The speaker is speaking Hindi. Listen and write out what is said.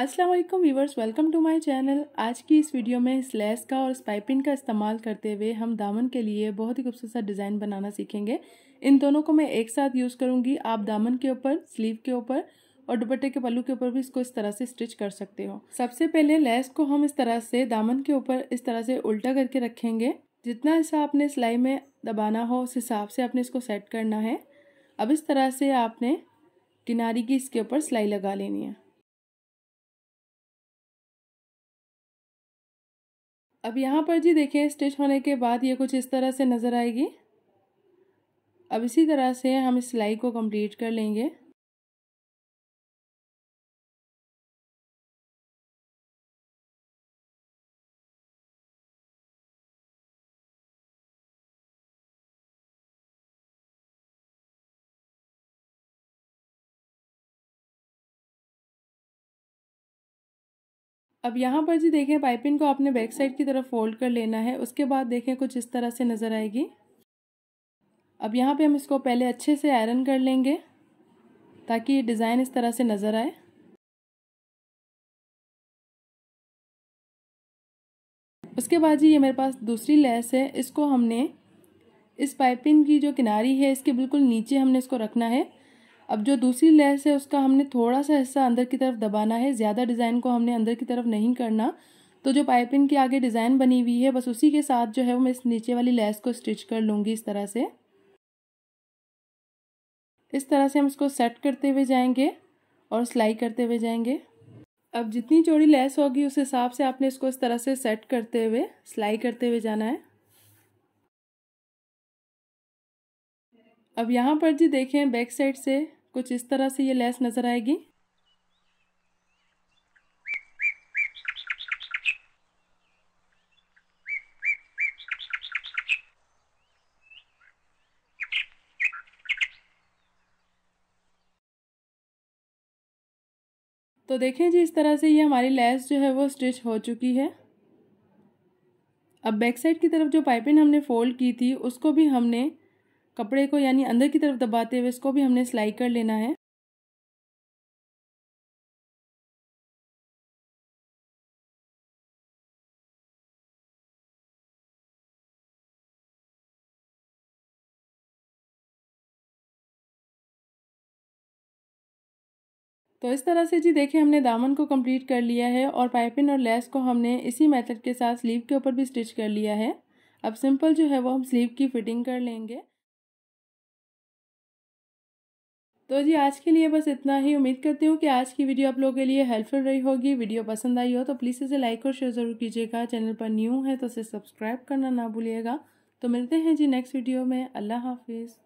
Aslam viewers welcome to my channel आज की इस वीडियो में स्लैस का और स्पाइपिन का इस्तेमाल करते हुए हम दामन के लिए बहुत ही खूबसूरत सा डिज़ाइन बनाना सीखेंगे इन दोनों को मैं एक साथ यूज़ करूँगी आप दामन के ऊपर स्लीव के ऊपर और दुपट्टे के पल्लू के ऊपर भी इसको इस तरह से स्टिच कर सकते हो सबसे पहले लेस को हम इस तरह से दामन के ऊपर इस तरह से उल्टा करके रखेंगे जितना हिस्सा आपने सिलाई में दबाना हो उस हिसाब से आपने इसको सेट करना है अब इस तरह से आपने किनारी की इसके ऊपर सिलाई लगा लेनी है अब यहाँ पर जी देखें स्टिच होने के बाद ये कुछ इस तरह से नज़र आएगी अब इसी तरह से हम इस सिलाई को कंप्लीट कर लेंगे अब यहाँ पर जी देखें पाइपिंग को आपने बैक साइड की तरफ फोल्ड कर लेना है उसके बाद देखें कुछ इस तरह से नज़र आएगी अब यहाँ पे हम इसको पहले अच्छे से आयरन कर लेंगे ताकि ये डिज़ाइन इस तरह से नज़र आए उसके बाद जी ये मेरे पास दूसरी लेस है इसको हमने इस पाइपिंग की जो किनारी है इसके बिल्कुल नीचे हमने इसको रखना है अब जो दूसरी लेस है उसका हमने थोड़ा सा हिस्सा अंदर की तरफ दबाना है ज़्यादा डिज़ाइन को हमने अंदर की तरफ नहीं करना तो जो पाइपिंग के आगे डिज़ाइन बनी हुई है बस उसी के साथ जो है वो मैं इस नीचे वाली लेस को स्टिच कर लूँगी इस तरह से इस तरह से हम इसको सेट करते हुए जाएंगे और सिलाई करते हुए जाएंगे अब जितनी चौड़ी लेस होगी उस हिसाब से आपने इसको इस तरह से सेट करते हुए सिलाई करते हुए जाना है अब यहाँ पर जी देखें बैक साइड से कुछ इस तरह से ये लेस नज़र आएगी तो देखें जी इस तरह से ये हमारी लेस जो है वो स्टिच हो चुकी है अब बैक साइड की तरफ जो पाइपिंग हमने फोल्ड की थी उसको भी हमने कपड़े को यानी अंदर की तरफ दबाते हुए इसको भी हमने सिलाई कर लेना है तो इस तरह से जी देखें हमने दामन को कंप्लीट कर लिया है और पाइपिन और लेस को हमने इसी मेथड के साथ स्लीव के ऊपर भी स्टिच कर लिया है अब सिंपल जो है वो हम स्लीव की फिटिंग कर लेंगे तो जी आज के लिए बस इतना ही उम्मीद करती हूँ कि आज की वीडियो आप लोगों के लिए हेल्पफुल रही होगी वीडियो पसंद आई हो तो प्लीज़ इसे लाइक और शेयर ज़रूर कीजिएगा चैनल पर न्यू है तो इसे सब्सक्राइब करना ना भूलिएगा तो मिलते हैं जी नेक्स्ट वीडियो में अल्लाह हाफिज़